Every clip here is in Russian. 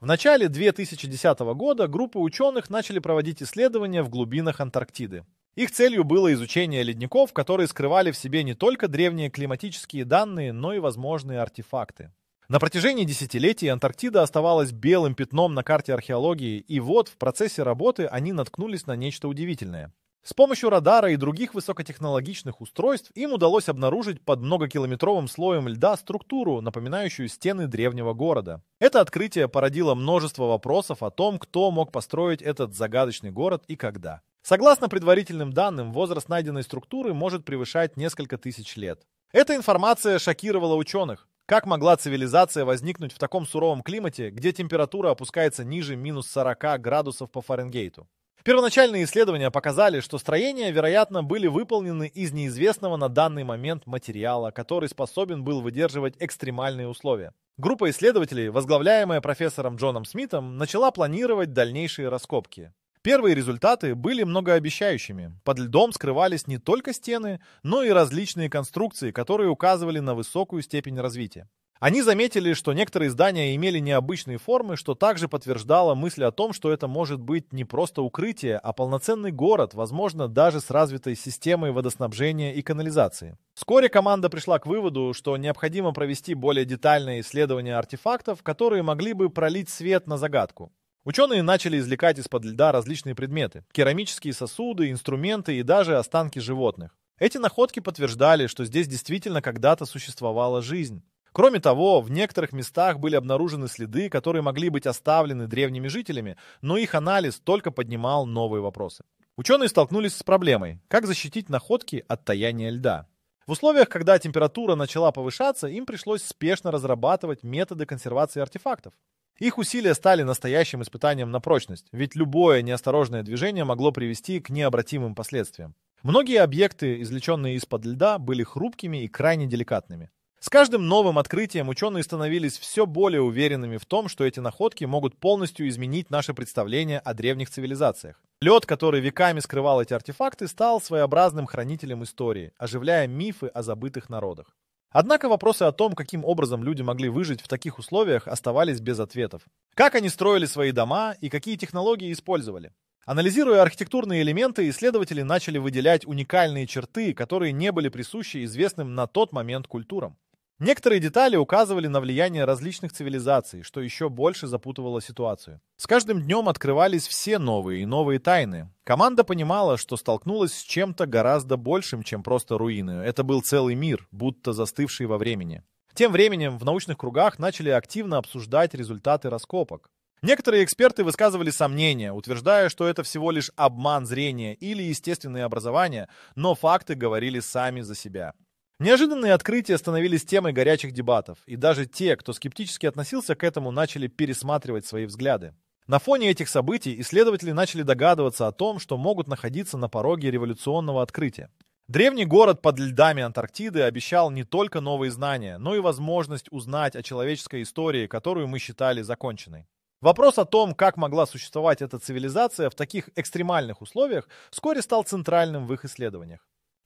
В начале 2010 года группы ученых начали проводить исследования в глубинах Антарктиды. Их целью было изучение ледников, которые скрывали в себе не только древние климатические данные, но и возможные артефакты. На протяжении десятилетий Антарктида оставалась белым пятном на карте археологии, и вот в процессе работы они наткнулись на нечто удивительное. С помощью радара и других высокотехнологичных устройств им удалось обнаружить под многокилометровым слоем льда структуру, напоминающую стены древнего города. Это открытие породило множество вопросов о том, кто мог построить этот загадочный город и когда. Согласно предварительным данным, возраст найденной структуры может превышать несколько тысяч лет. Эта информация шокировала ученых. Как могла цивилизация возникнуть в таком суровом климате, где температура опускается ниже минус 40 градусов по Фаренгейту? Первоначальные исследования показали, что строения, вероятно, были выполнены из неизвестного на данный момент материала, который способен был выдерживать экстремальные условия. Группа исследователей, возглавляемая профессором Джоном Смитом, начала планировать дальнейшие раскопки. Первые результаты были многообещающими. Под льдом скрывались не только стены, но и различные конструкции, которые указывали на высокую степень развития. Они заметили, что некоторые здания имели необычные формы, что также подтверждало мысль о том, что это может быть не просто укрытие, а полноценный город, возможно, даже с развитой системой водоснабжения и канализации. Вскоре команда пришла к выводу, что необходимо провести более детальное исследование артефактов, которые могли бы пролить свет на загадку. Ученые начали извлекать из-под льда различные предметы – керамические сосуды, инструменты и даже останки животных. Эти находки подтверждали, что здесь действительно когда-то существовала жизнь. Кроме того, в некоторых местах были обнаружены следы, которые могли быть оставлены древними жителями, но их анализ только поднимал новые вопросы. Ученые столкнулись с проблемой, как защитить находки от таяния льда. В условиях, когда температура начала повышаться, им пришлось спешно разрабатывать методы консервации артефактов. Их усилия стали настоящим испытанием на прочность, ведь любое неосторожное движение могло привести к необратимым последствиям. Многие объекты, извлеченные из-под льда, были хрупкими и крайне деликатными. С каждым новым открытием ученые становились все более уверенными в том, что эти находки могут полностью изменить наше представление о древних цивилизациях. Лед, который веками скрывал эти артефакты, стал своеобразным хранителем истории, оживляя мифы о забытых народах. Однако вопросы о том, каким образом люди могли выжить в таких условиях, оставались без ответов. Как они строили свои дома и какие технологии использовали? Анализируя архитектурные элементы, исследователи начали выделять уникальные черты, которые не были присущи известным на тот момент культурам. Некоторые детали указывали на влияние различных цивилизаций, что еще больше запутывало ситуацию. С каждым днем открывались все новые и новые тайны. Команда понимала, что столкнулась с чем-то гораздо большим, чем просто руины. Это был целый мир, будто застывший во времени. Тем временем в научных кругах начали активно обсуждать результаты раскопок. Некоторые эксперты высказывали сомнения, утверждая, что это всего лишь обман зрения или естественные образования, но факты говорили сами за себя. Неожиданные открытия становились темой горячих дебатов, и даже те, кто скептически относился к этому, начали пересматривать свои взгляды. На фоне этих событий исследователи начали догадываться о том, что могут находиться на пороге революционного открытия. Древний город под льдами Антарктиды обещал не только новые знания, но и возможность узнать о человеческой истории, которую мы считали законченной. Вопрос о том, как могла существовать эта цивилизация в таких экстремальных условиях, вскоре стал центральным в их исследованиях.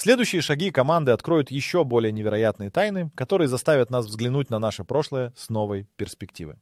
Следующие шаги команды откроют еще более невероятные тайны, которые заставят нас взглянуть на наше прошлое с новой перспективы.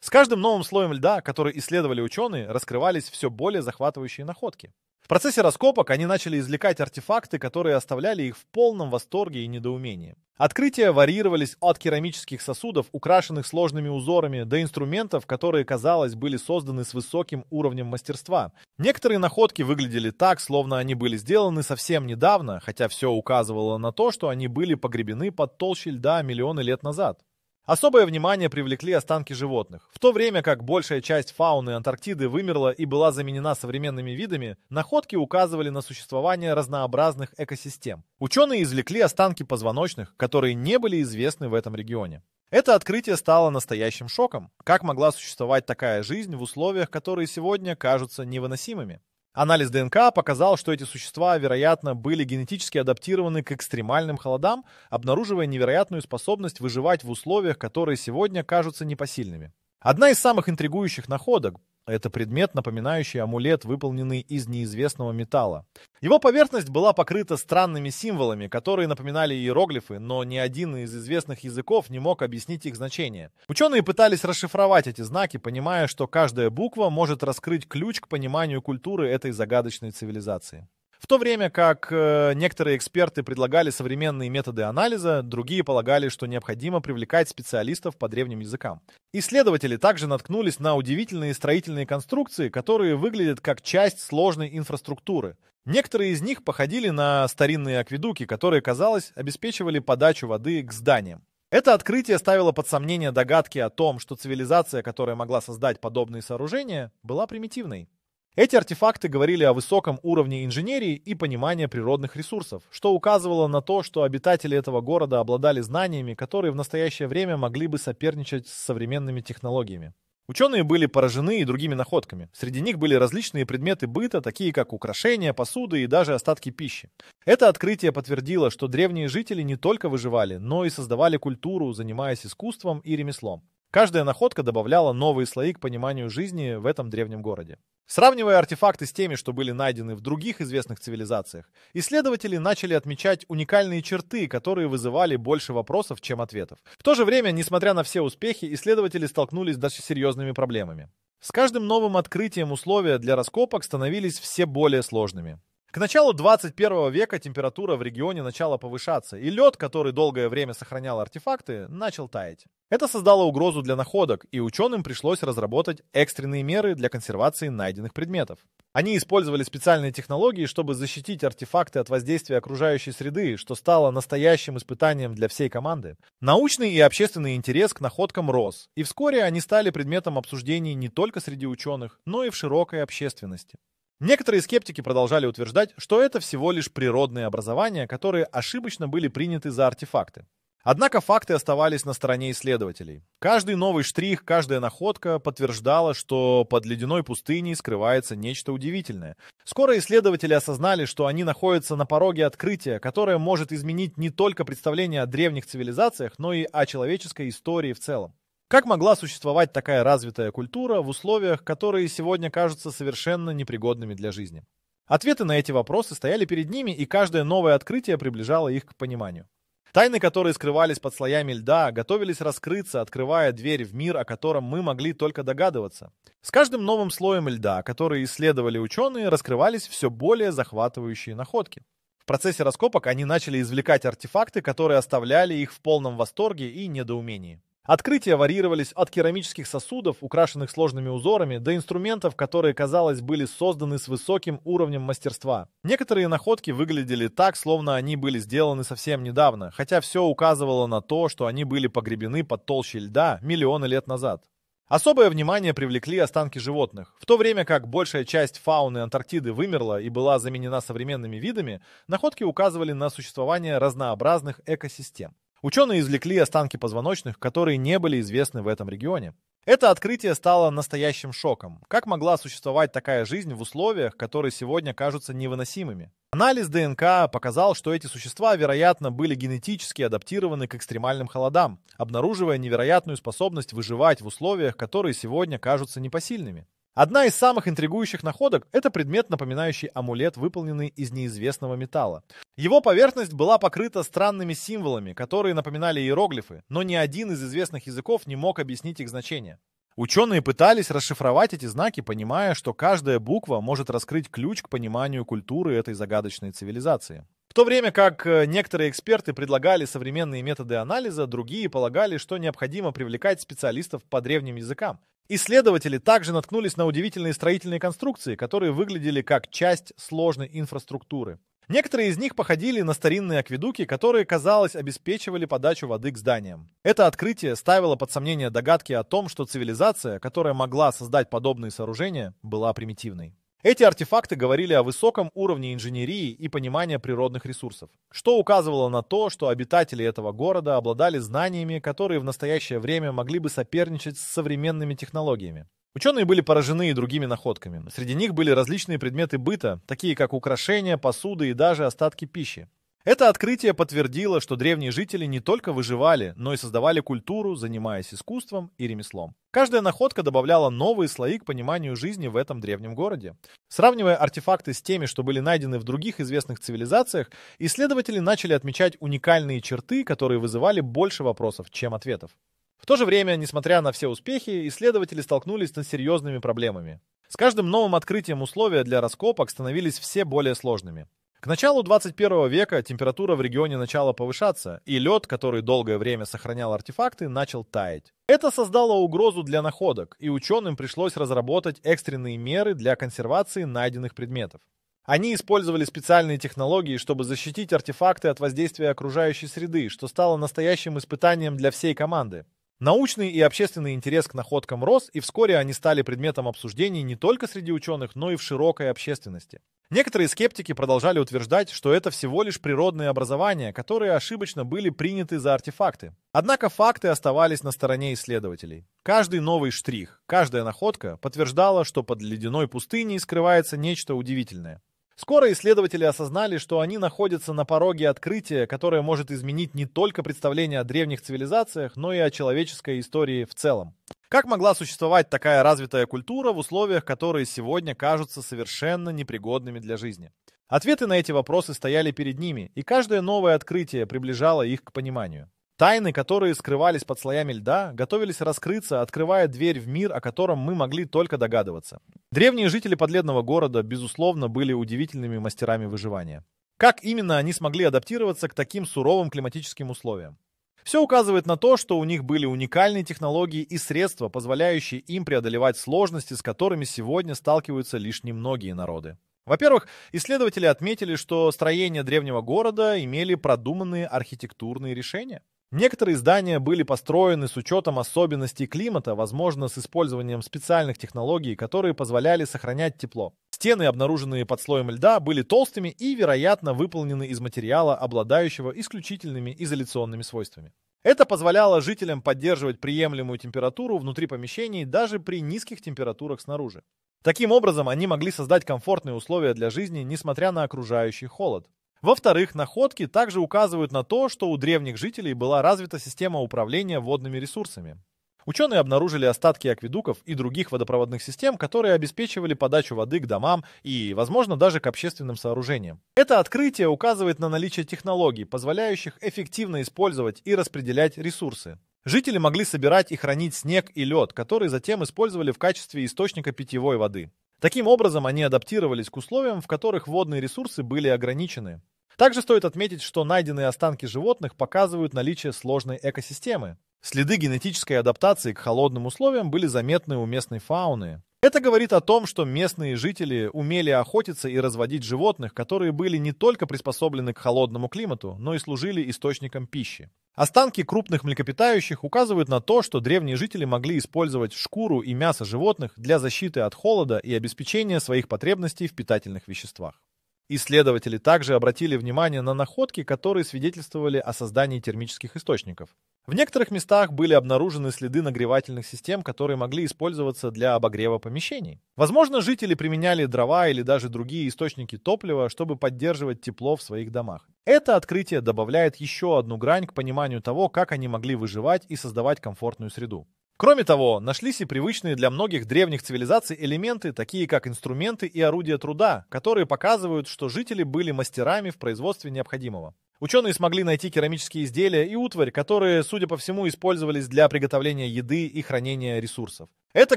С каждым новым слоем льда, который исследовали ученые, раскрывались все более захватывающие находки. В процессе раскопок они начали извлекать артефакты, которые оставляли их в полном восторге и недоумении. Открытия варьировались от керамических сосудов, украшенных сложными узорами, до инструментов, которые, казалось, были созданы с высоким уровнем мастерства. Некоторые находки выглядели так, словно они были сделаны совсем недавно, хотя все указывало на то, что они были погребены под толщей льда миллионы лет назад. Особое внимание привлекли останки животных. В то время как большая часть фауны Антарктиды вымерла и была заменена современными видами, находки указывали на существование разнообразных экосистем. Ученые извлекли останки позвоночных, которые не были известны в этом регионе. Это открытие стало настоящим шоком. Как могла существовать такая жизнь в условиях, которые сегодня кажутся невыносимыми? Анализ ДНК показал, что эти существа, вероятно, были генетически адаптированы к экстремальным холодам, обнаруживая невероятную способность выживать в условиях, которые сегодня кажутся непосильными. Одна из самых интригующих находок – это предмет, напоминающий амулет, выполненный из неизвестного металла. Его поверхность была покрыта странными символами, которые напоминали иероглифы, но ни один из известных языков не мог объяснить их значение. Ученые пытались расшифровать эти знаки, понимая, что каждая буква может раскрыть ключ к пониманию культуры этой загадочной цивилизации. В то время как э, некоторые эксперты предлагали современные методы анализа, другие полагали, что необходимо привлекать специалистов по древним языкам. Исследователи также наткнулись на удивительные строительные конструкции, которые выглядят как часть сложной инфраструктуры. Некоторые из них походили на старинные акведуки, которые, казалось, обеспечивали подачу воды к зданиям. Это открытие ставило под сомнение догадки о том, что цивилизация, которая могла создать подобные сооружения, была примитивной. Эти артефакты говорили о высоком уровне инженерии и понимания природных ресурсов, что указывало на то, что обитатели этого города обладали знаниями, которые в настоящее время могли бы соперничать с современными технологиями. Ученые были поражены и другими находками. Среди них были различные предметы быта, такие как украшения, посуды и даже остатки пищи. Это открытие подтвердило, что древние жители не только выживали, но и создавали культуру, занимаясь искусством и ремеслом. Каждая находка добавляла новые слои к пониманию жизни в этом древнем городе. Сравнивая артефакты с теми, что были найдены в других известных цивилизациях, исследователи начали отмечать уникальные черты, которые вызывали больше вопросов, чем ответов. В то же время, несмотря на все успехи, исследователи столкнулись даже с серьезными проблемами. С каждым новым открытием условия для раскопок становились все более сложными. К началу 21 века температура в регионе начала повышаться, и лед, который долгое время сохранял артефакты, начал таять. Это создало угрозу для находок, и ученым пришлось разработать экстренные меры для консервации найденных предметов. Они использовали специальные технологии, чтобы защитить артефакты от воздействия окружающей среды, что стало настоящим испытанием для всей команды. Научный и общественный интерес к находкам рос, и вскоре они стали предметом обсуждений не только среди ученых, но и в широкой общественности. Некоторые скептики продолжали утверждать, что это всего лишь природные образования, которые ошибочно были приняты за артефакты. Однако факты оставались на стороне исследователей. Каждый новый штрих, каждая находка подтверждала, что под ледяной пустыней скрывается нечто удивительное. Скоро исследователи осознали, что они находятся на пороге открытия, которое может изменить не только представление о древних цивилизациях, но и о человеческой истории в целом. Как могла существовать такая развитая культура в условиях, которые сегодня кажутся совершенно непригодными для жизни? Ответы на эти вопросы стояли перед ними, и каждое новое открытие приближало их к пониманию. Тайны, которые скрывались под слоями льда, готовились раскрыться, открывая дверь в мир, о котором мы могли только догадываться. С каждым новым слоем льда, который исследовали ученые, раскрывались все более захватывающие находки. В процессе раскопок они начали извлекать артефакты, которые оставляли их в полном восторге и недоумении. Открытия варьировались от керамических сосудов, украшенных сложными узорами, до инструментов, которые, казалось, были созданы с высоким уровнем мастерства. Некоторые находки выглядели так, словно они были сделаны совсем недавно, хотя все указывало на то, что они были погребены под толщей льда миллионы лет назад. Особое внимание привлекли останки животных. В то время как большая часть фауны Антарктиды вымерла и была заменена современными видами, находки указывали на существование разнообразных экосистем. Ученые извлекли останки позвоночных, которые не были известны в этом регионе. Это открытие стало настоящим шоком. Как могла существовать такая жизнь в условиях, которые сегодня кажутся невыносимыми? Анализ ДНК показал, что эти существа, вероятно, были генетически адаптированы к экстремальным холодам, обнаруживая невероятную способность выживать в условиях, которые сегодня кажутся непосильными. Одна из самых интригующих находок – это предмет, напоминающий амулет, выполненный из неизвестного металла. Его поверхность была покрыта странными символами, которые напоминали иероглифы, но ни один из известных языков не мог объяснить их значение. Ученые пытались расшифровать эти знаки, понимая, что каждая буква может раскрыть ключ к пониманию культуры этой загадочной цивилизации то время как э, некоторые эксперты предлагали современные методы анализа, другие полагали, что необходимо привлекать специалистов по древним языкам. Исследователи также наткнулись на удивительные строительные конструкции, которые выглядели как часть сложной инфраструктуры. Некоторые из них походили на старинные акведуки, которые, казалось, обеспечивали подачу воды к зданиям. Это открытие ставило под сомнение догадки о том, что цивилизация, которая могла создать подобные сооружения, была примитивной. Эти артефакты говорили о высоком уровне инженерии и понимания природных ресурсов, что указывало на то, что обитатели этого города обладали знаниями, которые в настоящее время могли бы соперничать с современными технологиями. Ученые были поражены и другими находками. Среди них были различные предметы быта, такие как украшения, посуды и даже остатки пищи. Это открытие подтвердило, что древние жители не только выживали, но и создавали культуру, занимаясь искусством и ремеслом. Каждая находка добавляла новые слои к пониманию жизни в этом древнем городе. Сравнивая артефакты с теми, что были найдены в других известных цивилизациях, исследователи начали отмечать уникальные черты, которые вызывали больше вопросов, чем ответов. В то же время, несмотря на все успехи, исследователи столкнулись с серьезными проблемами. С каждым новым открытием условия для раскопок становились все более сложными. К началу 21 века температура в регионе начала повышаться, и лед, который долгое время сохранял артефакты, начал таять. Это создало угрозу для находок, и ученым пришлось разработать экстренные меры для консервации найденных предметов. Они использовали специальные технологии, чтобы защитить артефакты от воздействия окружающей среды, что стало настоящим испытанием для всей команды. Научный и общественный интерес к находкам рос, и вскоре они стали предметом обсуждений не только среди ученых, но и в широкой общественности. Некоторые скептики продолжали утверждать, что это всего лишь природные образования, которые ошибочно были приняты за артефакты. Однако факты оставались на стороне исследователей. Каждый новый штрих, каждая находка подтверждала, что под ледяной пустыней скрывается нечто удивительное. Скоро исследователи осознали, что они находятся на пороге открытия, которое может изменить не только представление о древних цивилизациях, но и о человеческой истории в целом. Как могла существовать такая развитая культура в условиях, которые сегодня кажутся совершенно непригодными для жизни? Ответы на эти вопросы стояли перед ними, и каждое новое открытие приближало их к пониманию. Тайны, которые скрывались под слоями льда, готовились раскрыться, открывая дверь в мир, о котором мы могли только догадываться. Древние жители подледного города, безусловно, были удивительными мастерами выживания. Как именно они смогли адаптироваться к таким суровым климатическим условиям? Все указывает на то, что у них были уникальные технологии и средства, позволяющие им преодолевать сложности, с которыми сегодня сталкиваются лишь немногие народы. Во-первых, исследователи отметили, что строения древнего города имели продуманные архитектурные решения. Некоторые здания были построены с учетом особенностей климата, возможно, с использованием специальных технологий, которые позволяли сохранять тепло. Стены, обнаруженные под слоем льда, были толстыми и, вероятно, выполнены из материала, обладающего исключительными изоляционными свойствами. Это позволяло жителям поддерживать приемлемую температуру внутри помещений даже при низких температурах снаружи. Таким образом, они могли создать комфортные условия для жизни, несмотря на окружающий холод. Во-вторых, находки также указывают на то, что у древних жителей была развита система управления водными ресурсами. Ученые обнаружили остатки акведуков и других водопроводных систем, которые обеспечивали подачу воды к домам и, возможно, даже к общественным сооружениям. Это открытие указывает на наличие технологий, позволяющих эффективно использовать и распределять ресурсы. Жители могли собирать и хранить снег и лед, которые затем использовали в качестве источника питьевой воды. Таким образом, они адаптировались к условиям, в которых водные ресурсы были ограничены. Также стоит отметить, что найденные останки животных показывают наличие сложной экосистемы. Следы генетической адаптации к холодным условиям были заметны у местной фауны. Это говорит о том, что местные жители умели охотиться и разводить животных, которые были не только приспособлены к холодному климату, но и служили источником пищи. Останки крупных млекопитающих указывают на то, что древние жители могли использовать шкуру и мясо животных для защиты от холода и обеспечения своих потребностей в питательных веществах. Исследователи также обратили внимание на находки, которые свидетельствовали о создании термических источников. В некоторых местах были обнаружены следы нагревательных систем, которые могли использоваться для обогрева помещений. Возможно, жители применяли дрова или даже другие источники топлива, чтобы поддерживать тепло в своих домах. Это открытие добавляет еще одну грань к пониманию того, как они могли выживать и создавать комфортную среду. Кроме того, нашлись и привычные для многих древних цивилизаций элементы, такие как инструменты и орудия труда, которые показывают, что жители были мастерами в производстве необходимого. Ученые смогли найти керамические изделия и утварь, которые, судя по всему, использовались для приготовления еды и хранения ресурсов. Это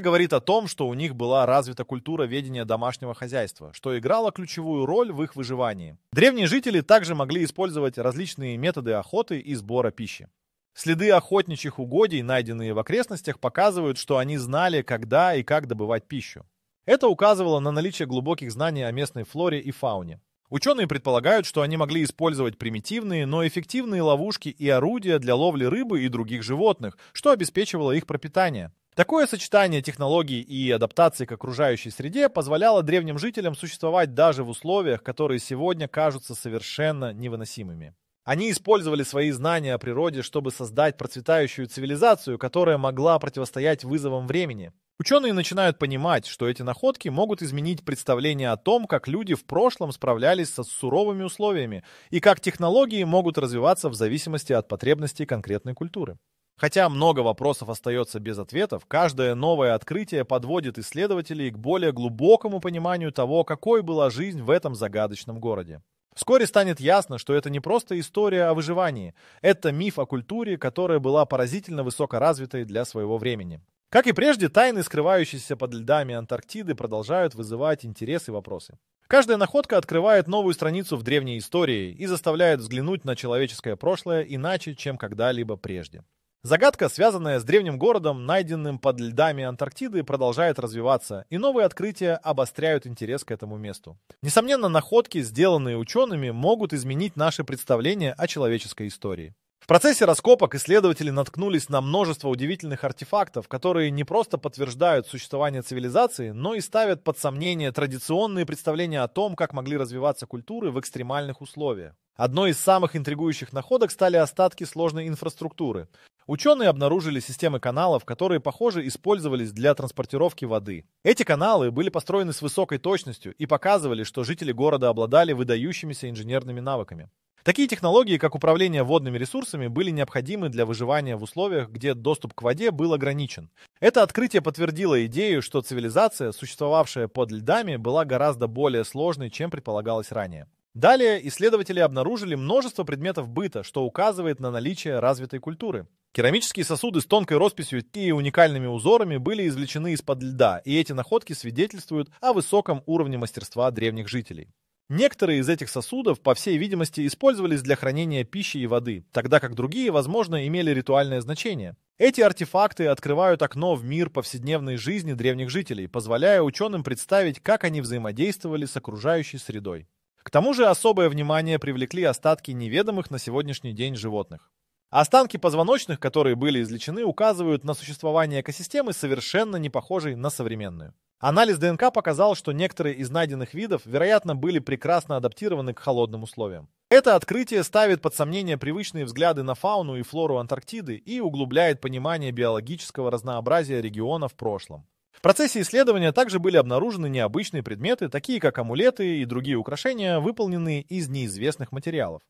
говорит о том, что у них была развита культура ведения домашнего хозяйства, что играло ключевую роль в их выживании. Древние жители также могли использовать различные методы охоты и сбора пищи. Следы охотничьих угодий, найденные в окрестностях, показывают, что они знали, когда и как добывать пищу. Это указывало на наличие глубоких знаний о местной флоре и фауне. Ученые предполагают, что они могли использовать примитивные, но эффективные ловушки и орудия для ловли рыбы и других животных, что обеспечивало их пропитание. Такое сочетание технологий и адаптации к окружающей среде позволяло древним жителям существовать даже в условиях, которые сегодня кажутся совершенно невыносимыми. Они использовали свои знания о природе, чтобы создать процветающую цивилизацию, которая могла противостоять вызовам времени. Ученые начинают понимать, что эти находки могут изменить представление о том, как люди в прошлом справлялись со суровыми условиями и как технологии могут развиваться в зависимости от потребностей конкретной культуры. Хотя много вопросов остается без ответов, каждое новое открытие подводит исследователей к более глубокому пониманию того, какой была жизнь в этом загадочном городе. Вскоре станет ясно, что это не просто история о выживании, это миф о культуре, которая была поразительно высокоразвитой для своего времени. Как и прежде, тайны, скрывающиеся под льдами Антарктиды, продолжают вызывать интерес и вопросы. Каждая находка открывает новую страницу в древней истории и заставляет взглянуть на человеческое прошлое иначе, чем когда-либо прежде. Загадка, связанная с древним городом, найденным под льдами Антарктиды, продолжает развиваться, и новые открытия обостряют интерес к этому месту. Несомненно, находки, сделанные учеными, могут изменить наше представление о человеческой истории. В процессе раскопок исследователи наткнулись на множество удивительных артефактов, которые не просто подтверждают существование цивилизации, но и ставят под сомнение традиционные представления о том, как могли развиваться культуры в экстремальных условиях. Одной из самых интригующих находок стали остатки сложной инфраструктуры, Ученые обнаружили системы каналов, которые, похоже, использовались для транспортировки воды. Эти каналы были построены с высокой точностью и показывали, что жители города обладали выдающимися инженерными навыками. Такие технологии, как управление водными ресурсами, были необходимы для выживания в условиях, где доступ к воде был ограничен. Это открытие подтвердило идею, что цивилизация, существовавшая под льдами, была гораздо более сложной, чем предполагалось ранее. Далее исследователи обнаружили множество предметов быта, что указывает на наличие развитой культуры. Керамические сосуды с тонкой росписью и уникальными узорами были извлечены из-под льда, и эти находки свидетельствуют о высоком уровне мастерства древних жителей. Некоторые из этих сосудов, по всей видимости, использовались для хранения пищи и воды, тогда как другие, возможно, имели ритуальное значение. Эти артефакты открывают окно в мир повседневной жизни древних жителей, позволяя ученым представить, как они взаимодействовали с окружающей средой. К тому же особое внимание привлекли остатки неведомых на сегодняшний день животных. Останки позвоночных, которые были извлечены, указывают на существование экосистемы, совершенно не похожей на современную. Анализ ДНК показал, что некоторые из найденных видов, вероятно, были прекрасно адаптированы к холодным условиям. Это открытие ставит под сомнение привычные взгляды на фауну и флору Антарктиды и углубляет понимание биологического разнообразия региона в прошлом. В процессе исследования также были обнаружены необычные предметы, такие как амулеты и другие украшения, выполненные из неизвестных материалов.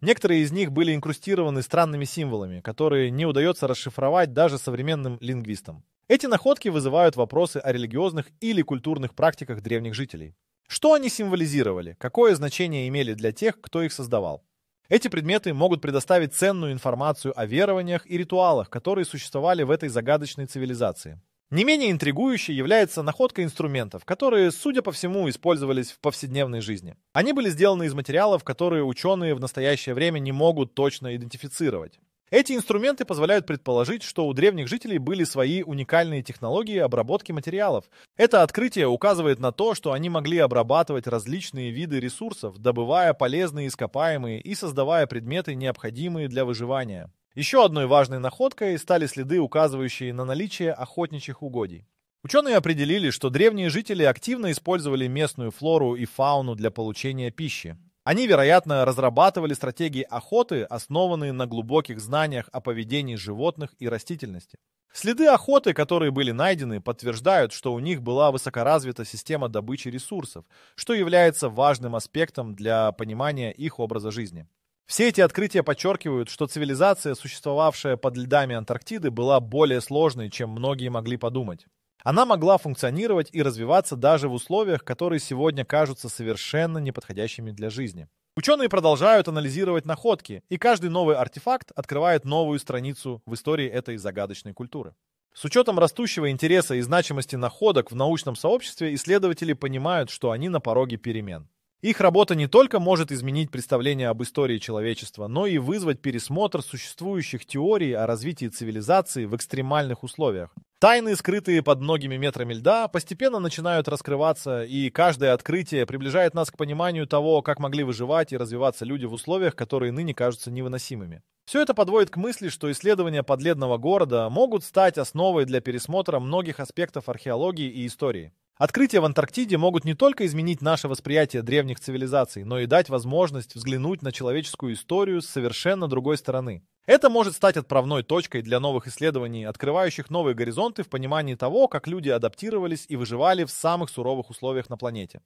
Некоторые из них были инкрустированы странными символами, которые не удается расшифровать даже современным лингвистам. Эти находки вызывают вопросы о религиозных или культурных практиках древних жителей. Что они символизировали? Какое значение имели для тех, кто их создавал? Эти предметы могут предоставить ценную информацию о верованиях и ритуалах, которые существовали в этой загадочной цивилизации. Не менее интригующей является находка инструментов, которые, судя по всему, использовались в повседневной жизни. Они были сделаны из материалов, которые ученые в настоящее время не могут точно идентифицировать. Эти инструменты позволяют предположить, что у древних жителей были свои уникальные технологии обработки материалов. Это открытие указывает на то, что они могли обрабатывать различные виды ресурсов, добывая полезные ископаемые и создавая предметы, необходимые для выживания. Еще одной важной находкой стали следы, указывающие на наличие охотничьих угодий. Ученые определили, что древние жители активно использовали местную флору и фауну для получения пищи. Они, вероятно, разрабатывали стратегии охоты, основанные на глубоких знаниях о поведении животных и растительности. Следы охоты, которые были найдены, подтверждают, что у них была высокоразвита система добычи ресурсов, что является важным аспектом для понимания их образа жизни. Все эти открытия подчеркивают, что цивилизация, существовавшая под льдами Антарктиды, была более сложной, чем многие могли подумать. Она могла функционировать и развиваться даже в условиях, которые сегодня кажутся совершенно неподходящими для жизни. Ученые продолжают анализировать находки, и каждый новый артефакт открывает новую страницу в истории этой загадочной культуры. С учетом растущего интереса и значимости находок в научном сообществе исследователи понимают, что они на пороге перемен. Их работа не только может изменить представление об истории человечества, но и вызвать пересмотр существующих теорий о развитии цивилизации в экстремальных условиях. Тайны, скрытые под многими метрами льда, постепенно начинают раскрываться, и каждое открытие приближает нас к пониманию того, как могли выживать и развиваться люди в условиях, которые ныне кажутся невыносимыми. Все это подводит к мысли, что исследования подледного города могут стать основой для пересмотра многих аспектов археологии и истории. Открытия в Антарктиде могут не только изменить наше восприятие древних цивилизаций, но и дать возможность взглянуть на человеческую историю с совершенно другой стороны. Это может стать отправной точкой для новых исследований, открывающих новые горизонты в понимании того, как люди адаптировались и выживали в самых суровых условиях на планете.